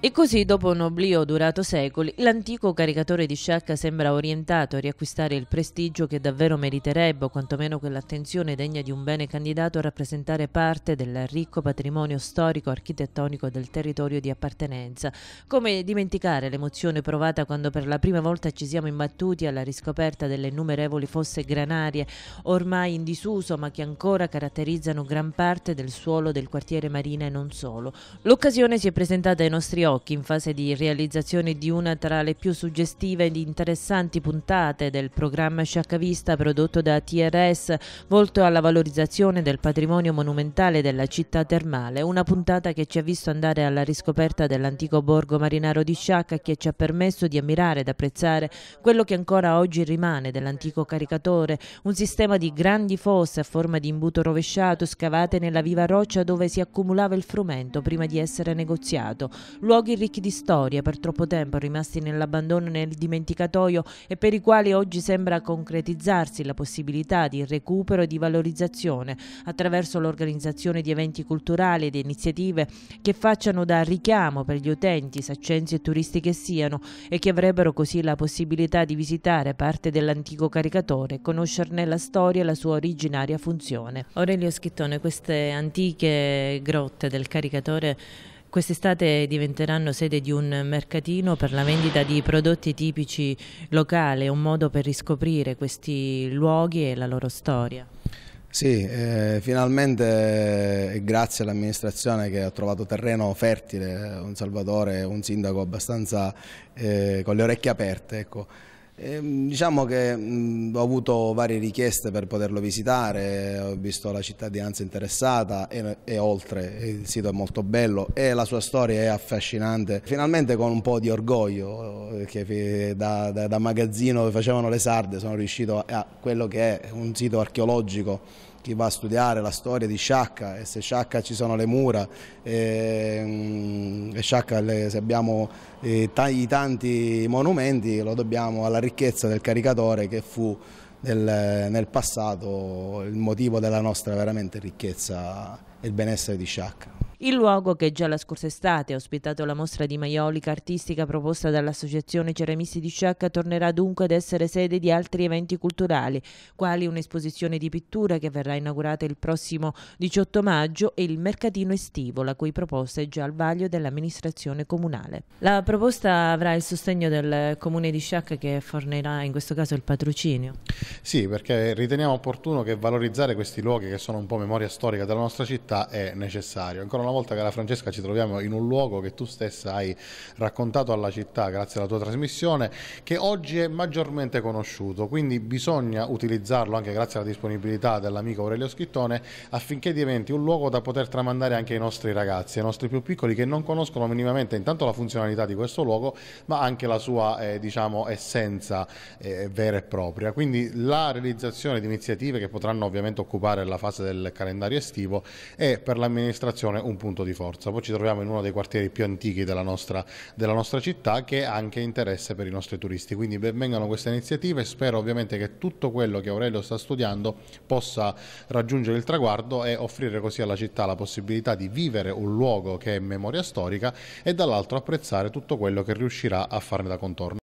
E così, dopo un oblio durato secoli, l'antico caricatore di sciacca sembra orientato a riacquistare il prestigio che davvero meriterebbe, o quantomeno quell'attenzione degna di un bene candidato a rappresentare parte del ricco patrimonio storico-architettonico del territorio di appartenenza. Come dimenticare l'emozione provata quando per la prima volta ci siamo imbattuti alla riscoperta delle innumerevoli fosse granarie, ormai in disuso ma che ancora caratterizzano gran parte del suolo del quartiere Marina e non solo. L'occasione si è presentata ai nostri occhi in fase di realizzazione di una tra le più suggestive ed interessanti puntate del programma Sciaccavista prodotto da TRS, volto alla valorizzazione del patrimonio monumentale della città termale. Una puntata che ci ha visto andare alla riscoperta dell'antico borgo marinaro di Sciacca che ci ha permesso di ammirare ed apprezzare quello che ancora oggi rimane dell'antico caricatore, un sistema di grandi fosse a forma di imbuto rovesciato scavate nella viva roccia dove si accumulava il frumento prima di essere negoziato. Luogo luoghi ricchi di storia, per troppo tempo rimasti nell'abbandono e nel dimenticatoio e per i quali oggi sembra concretizzarsi la possibilità di recupero e di valorizzazione attraverso l'organizzazione di eventi culturali ed iniziative che facciano da richiamo per gli utenti, saccenzi e turisti che siano e che avrebbero così la possibilità di visitare parte dell'antico caricatore e conoscerne la storia e la sua originaria funzione. Aurelio Schittone, queste antiche grotte del caricatore Quest'estate diventeranno sede di un mercatino per la vendita di prodotti tipici locali, un modo per riscoprire questi luoghi e la loro storia. Sì, eh, finalmente eh, grazie all'amministrazione che ha trovato terreno fertile, eh, un Salvatore, un sindaco abbastanza eh, con le orecchie aperte. Ecco. Ehm, diciamo che mh, mhmm, ho avuto varie richieste per poterlo visitare, ho visto la cittadinanza interessata e, e, oltre, il sito è molto bello e la sua storia è affascinante, finalmente con un po' di orgoglio eh, che da, da, da magazzino facevano le sarde sono riuscito a, a quello che è un sito archeologico chi va a studiare la storia di Sciacca e se Sciacca ci sono le mura e, ehm, e Sciacca le, se abbiamo eh, i tanti monumenti lo dobbiamo alla ricchezza del caricatore che fu del, nel passato il motivo della nostra veramente ricchezza e il benessere di Sciacca. Il luogo che già la scorsa estate ha ospitato la mostra di maiolica artistica proposta dall'Associazione Ceramisti di Sciacca tornerà dunque ad essere sede di altri eventi culturali, quali un'esposizione di pittura che verrà inaugurata il prossimo 18 maggio e il mercatino estivo, la cui proposta è già al vaglio dell'amministrazione comunale. La proposta avrà il sostegno del comune di Sciacca che fornirà in questo caso il patrocinio. Sì, perché riteniamo opportuno che valorizzare questi luoghi che sono un po' memoria storica della nostra città è necessario. Ancora una volta, cara Francesca, ci troviamo in un luogo che tu stessa hai raccontato alla città grazie alla tua trasmissione, che oggi è maggiormente conosciuto, quindi bisogna utilizzarlo anche grazie alla disponibilità dell'amico Aurelio Schittone affinché diventi un luogo da poter tramandare anche ai nostri ragazzi, ai nostri più piccoli che non conoscono minimamente intanto la funzionalità di questo luogo, ma anche la sua eh, diciamo, essenza eh, vera e propria. Quindi la realizzazione di iniziative che potranno ovviamente occupare la fase del calendario estivo è per l'amministrazione un punto di forza. Poi ci troviamo in uno dei quartieri più antichi della nostra, della nostra città che ha anche interesse per i nostri turisti. Quindi benvengano queste iniziative e spero ovviamente che tutto quello che Aurelio sta studiando possa raggiungere il traguardo e offrire così alla città la possibilità di vivere un luogo che è memoria storica e dall'altro apprezzare tutto quello che riuscirà a farne da contorno.